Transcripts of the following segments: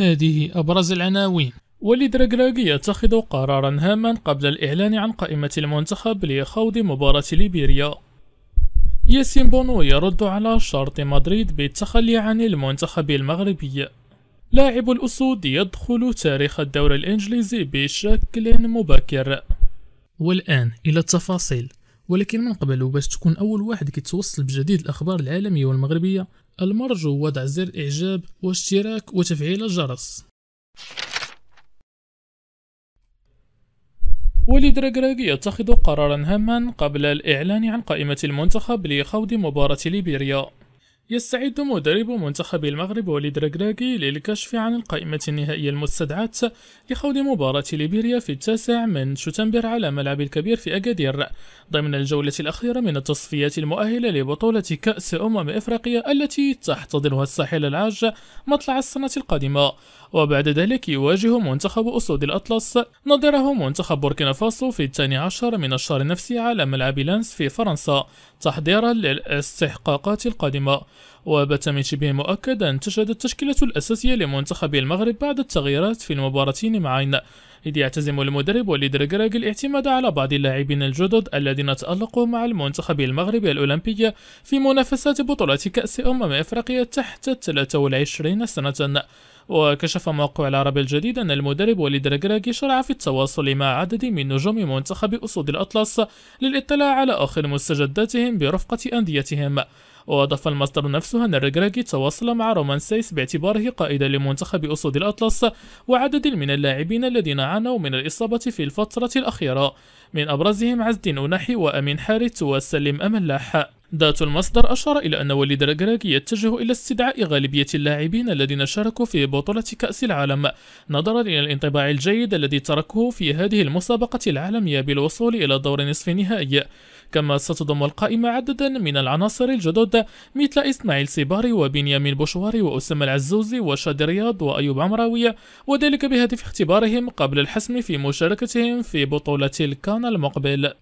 هذه أبرز العناوين ولدرغراغي يتخذ قرارا هاما قبل الإعلان عن قائمة المنتخب لخوض مباراة ليبيريا ياسين بونو يرد على شرط مدريد بالتخلي عن المنتخب المغربي لاعب الأسود يدخل تاريخ الدوري الإنجليزي بشكل مبكر والآن إلى التفاصيل ولكن من قبل وباش تكون أول واحد كيتوصل بجديد الأخبار العالمية والمغربية المرجو وضع زر إعجاب واشتراك وتفعيل الجرس وليد راكراكي يتخذ قرارا هاما قبل الإعلان عن قائمة المنتخب لخوض مباراة ليبيريا يستعد مدرب منتخب المغرب وليد ركراكي للكشف عن القائمة النهائية المستدعاة لخوض مباراة ليبيريا في التاسع من شتنبر على ملعب الكبير في أكادير ضمن الجولة الأخيرة من التصفيات المؤهلة لبطولة كأس أمم إفريقيا التي تحتضنها الساحل العاج مطلع السنة القادمة وبعد ذلك يواجه منتخب أسود الأطلس نظره منتخب بوركينا فاسو في الثاني عشر من الشهر نفسه على ملعب لانس في فرنسا تحضيرا للاستحقاقات القادمة وبات من شبه مؤكد أن تشهد التشكيلة الأساسية لمنتخب المغرب بعد التغييرات في المباراتين معين إذ يعتزم المدرب وليد ركراك الاعتماد على بعض اللاعبين الجدد الذين تألقوا مع المنتخب المغربي الأولمبي في منافسات بطولة كأس أمم إفريقيا تحت 23 سنة وكشف موقع العرب الجديد أن المدرب وليد ركراك شرع في التواصل مع عدد من نجوم منتخب أسود الأطلس للاطلاع على آخر مستجداتهم برفقة أنديتهم وأضاف المصدر نفسه أن الرجراجي تواصل مع رومان سايس باعتباره قائدا لمنتخب أسود الأطلس وعدد من اللاعبين الذين عانوا من الإصابة في الفترة الأخيرة من أبرزهم الدين أناحي وأمين حارث وسلم أملاح ذات المصدر أشار إلى أن وليد رجراجي يتجه إلى استدعاء غالبية اللاعبين الذين شاركوا في بطولة كأس العالم نظرا إلى الانطباع الجيد الذي تركه في هذه المسابقة العالمية بالوصول إلى دور نصف نهائي كما ستضم القائمة عددا من العناصر الجدد مثل إسماعيل سيباري وبنيامين بوشواري وأسامة العزوزي وشادي رياض وأيوب عمراوي وذلك بهدف اختبارهم قبل الحسم في مشاركتهم في بطولة الكان المقبل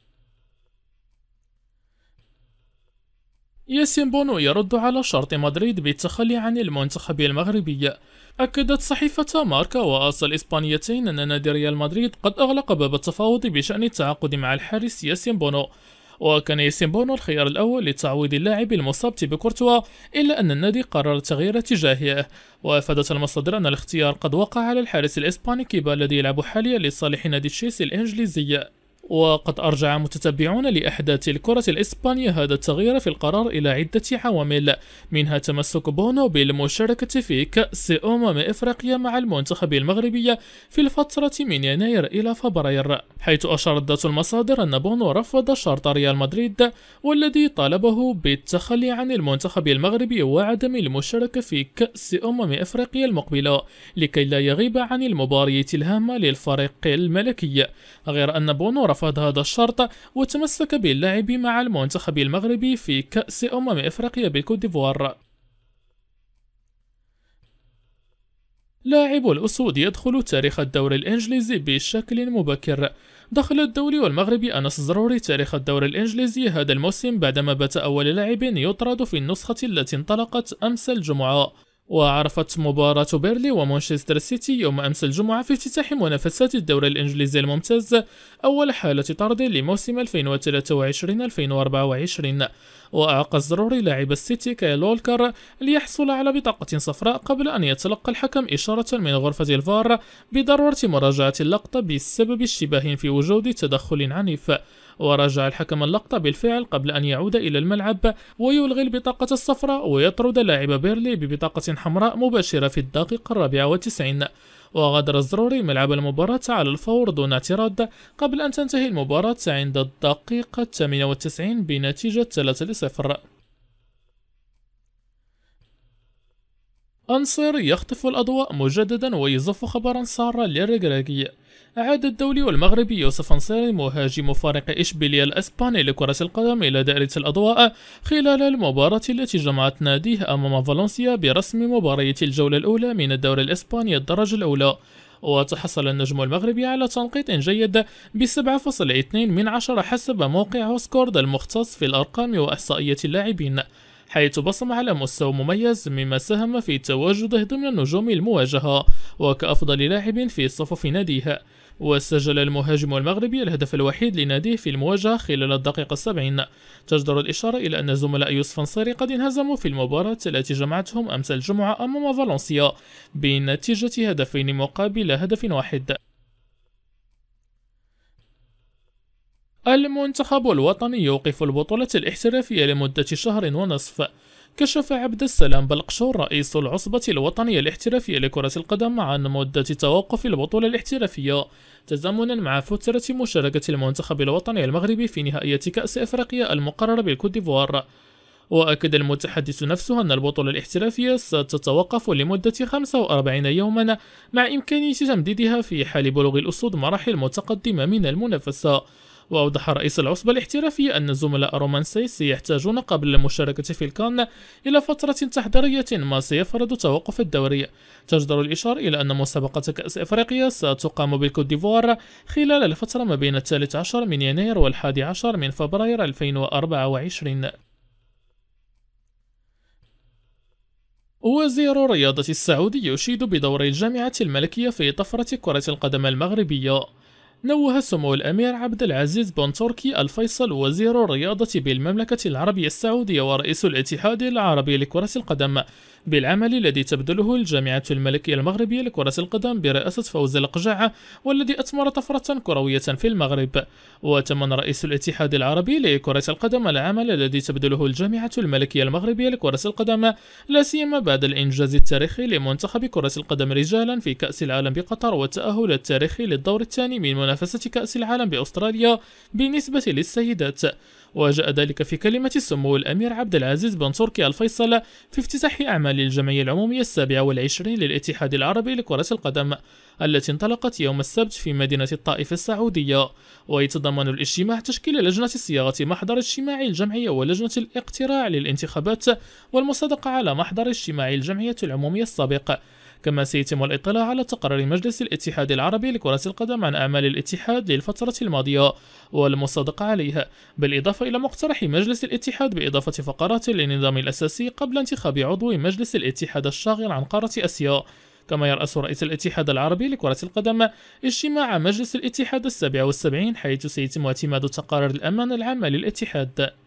ياسين بونو يرد على شرط مدريد بالتخلي عن المنتخب المغربي أكدت صحيفة ماركا وآس الإسبانيتين أن نادي ريال مدريد قد أغلق باب التفاوض بشأن التعاقد مع الحارس ياسين بونو وكان ياسين بونو الخيار الأول لتعويض اللاعب المصاب بكورتوا إلا أن النادي قرر تغيير اتجاهه وأفادت المصادر أن الاختيار قد وقع على الحارس الإسباني كيبا الذي يلعب حاليا لصالح نادي تشيلسي الإنجليزي وقد أرجع متتبعون لأحداث الكرة الإسبانية هذا التغيير في القرار إلى عدة عوامل منها تمسك بونو بالمشاركة في كأس أمم إفريقيا مع المنتخب المغربي في الفترة من يناير إلى فبراير حيث أشارت ذات المصادر أن بونو رفض شرط ريال مدريد والذي طالبه بالتخلي عن المنتخب المغربي وعدم المشاركة في كأس أمم إفريقيا المقبلة لكي لا يغيب عن المباريات الهامة للفريق الملكي غير أن بونو رفض هذا الشرط وتمسك باللعب مع المنتخب المغربي في كأس أمم إفريقيا بالكوت ديفوار لاعب الأسود يدخل تاريخ الدوري الإنجليزي بشكل مبكر دخل الدولي والمغربي أنس زروري تاريخ الدوري الإنجليزي هذا الموسم بعدما بات أول لاعب يطرد في النسخة التي انطلقت أمس الجمعة وعرفت مباراة بيرلي ومانشستر سيتي يوم أمس الجمعة في افتتاح منافسات الدوري الإنجليزي الممتاز أول حالة طرد لموسم 2023-2024 وأعاق الزروري لاعب السيتي كايل وولكر ليحصل على بطاقة صفراء قبل أن يتلقى الحكم إشارة من غرفة الفار بضرورة مراجعة اللقطة بسبب اشتباه في وجود تدخل عنيف وراجع الحكم اللقطة بالفعل قبل أن يعود إلى الملعب ويلغي البطاقة الصفراء ويطرد لاعب بيرلي ببطاقة حمراء مباشرة في الدقيقة الرابعة والتسعين وغادر الزروري ملعب المباراة على الفور دون اعتراض قبل أن تنتهي المباراة عند الدقيقة 98 بنتيجة 3 لصفر أنصر يخطف الأضواء مجددا ويزف خبرا سارا للركراكي عاد الدولي والمغربي يوسف أنصيري مهاجم فريق إشبيلية الأسباني لكرة القدم إلى دائرة الأضواء خلال المباراة التي جمعت ناديه أمام فالنسيا برسم مباراة الجولة الأولى من الدوري الإسباني الدرجة الأولى وتحصل النجم المغربي على تنقيط جيد ب 7.2 من عشرة حسب موقع سكورد المختص في الأرقام وإحصائية اللاعبين حيث بصم على مستوى مميز مما ساهم في تواجده ضمن نجوم المواجهة وكأفضل لاعب في صفوف ناديه وسجل المهاجم المغربي الهدف الوحيد لناديه في المواجهة خلال الدقيقة السبعين تجدر الإشارة إلى أن زملاء يوسف نصيري قد انهزموا في المباراة التي جمعتهم أمس الجمعة أمام فالنسيا بنتيجة هدفين مقابل هدف واحد المنتخب الوطني يوقف البطولة الاحترافية لمدة شهر ونصف كشف عبد السلام بلقشور رئيس العصبة الوطنية الاحترافية لكرة القدم عن مدة توقف البطولة الاحترافية تزامنا مع فترة مشاركة المنتخب الوطني المغربي في نهائية كأس أفريقيا المقررة بالكوت ديفوار وأكد المتحدث نفسه أن البطولة الاحترافية ستتوقف لمدة 45 يوما مع إمكانية تمديدها في حال بلوغ الأسود مراحل متقدمة من المنافسة وأوضح رئيس العصبة الاحترافية أن الزملاء الرومانسي سيحتاجون قبل المشاركة في الكان إلى فترة تحضيرية ما سيفرض توقف الدوري تجدر الإشارة إلى أن مسابقة كأس إفريقيا ستقام بالكوت ديفوار خلال الفترة ما بين الثالث عشر من يناير والحادي عشر من فبراير 2024 وزير الرياضة السعودي يشيد بدور الجامعة الملكية في طفرة كرة القدم المغربية نوه سمو الأمير عبد العزيز بن تركي الفيصل وزير الرياضة بالمملكة العربية السعودية ورئيس الاتحاد العربي لكرة القدم بالعمل الذي تبذله الجامعة الملكية المغربية لكرة القدم برئاسة فوز القجاعة والذي أثمر طفرة كروية في المغرب وتمنى رئيس الاتحاد العربي لكرة القدم العمل الذي تبذله الجامعة الملكية المغربية لكرة القدم لا سيما بعد الإنجاز التاريخي لمنتخب كرة القدم رجالا في كأس العالم بقطر والتأهل التاريخي للدور الثاني من منافسة كأس العالم بأستراليا بالنسبة للسيدات وجاء ذلك في كلمة السمو الأمير عبد العزيز بن تركي الفيصل في افتتاح أعمال الجمعية العمومية السابعة والعشرين للاتحاد العربي لكرة القدم التي انطلقت يوم السبت في مدينة الطائف السعودية ويتضمن الاجتماع تشكيل لجنة صياغة محضر اجتماعي الجمعية ولجنة الاقتراع للانتخابات والمصادقة على محضر اجتماعي الجمعية العمومية السابق كما سيتم الاطلاع على تقرير مجلس الاتحاد العربي لكرة القدم عن أعمال الاتحاد للفترة الماضية والمصادقة عليها بالإضافة إلى مقترح مجلس الاتحاد بإضافة فقرات للنظام الأساسي قبل انتخاب عضو مجلس الاتحاد الشاغل عن قارة آسيا كما يرأس رئيس الاتحاد العربي لكرة القدم اجتماع مجلس الاتحاد السابع والسبعين حيث سيتم اعتماد تقارير الأمانة العامة للاتحاد